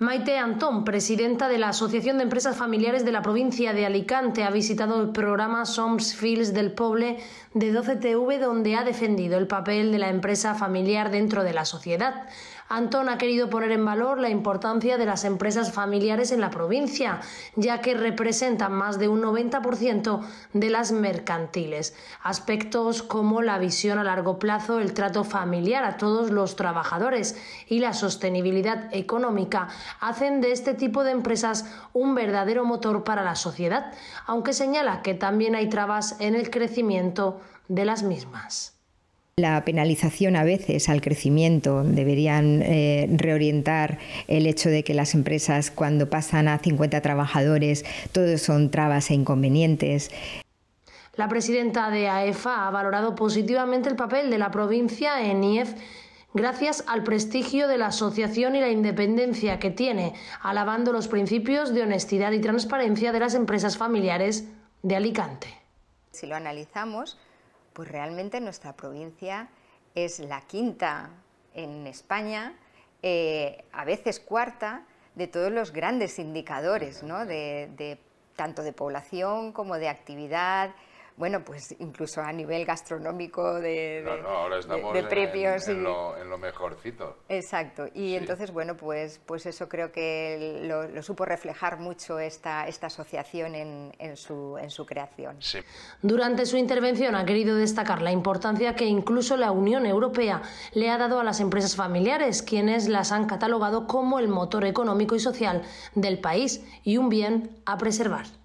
Maite Antón, presidenta de la Asociación de Empresas Familiares de la provincia de Alicante, ha visitado el programa Soms Fields del Poble de 12TV, donde ha defendido el papel de la empresa familiar dentro de la sociedad. Antón ha querido poner en valor la importancia de las empresas familiares en la provincia, ya que representan más de un 90% de las mercantiles. Aspectos como la visión a largo plazo, el trato familiar a todos los trabajadores y la sostenibilidad económica hacen de este tipo de empresas un verdadero motor para la sociedad, aunque señala que también hay trabas en el crecimiento de las mismas la penalización a veces al crecimiento. Deberían eh, reorientar el hecho de que las empresas cuando pasan a 50 trabajadores, todos son trabas e inconvenientes. La presidenta de AEFA ha valorado positivamente el papel de la provincia en IEF gracias al prestigio de la asociación y la independencia que tiene, alabando los principios de honestidad y transparencia de las empresas familiares de Alicante. Si lo analizamos, pues realmente nuestra provincia es la quinta en España, eh, a veces cuarta, de todos los grandes indicadores, ¿no? tanto de población como de actividad bueno, pues incluso a nivel gastronómico de, En, lo, mejorcito. Exacto. Y entonces, bueno, pues, pues eso creo que lo, supo reflejar mucho esta, asociación en, su, creación. Durante su intervención ha querido destacar la importancia que incluso la Unión Europea le ha dado a las empresas familiares, quienes las han catalogado como el motor económico y social del país y un bien a preservar.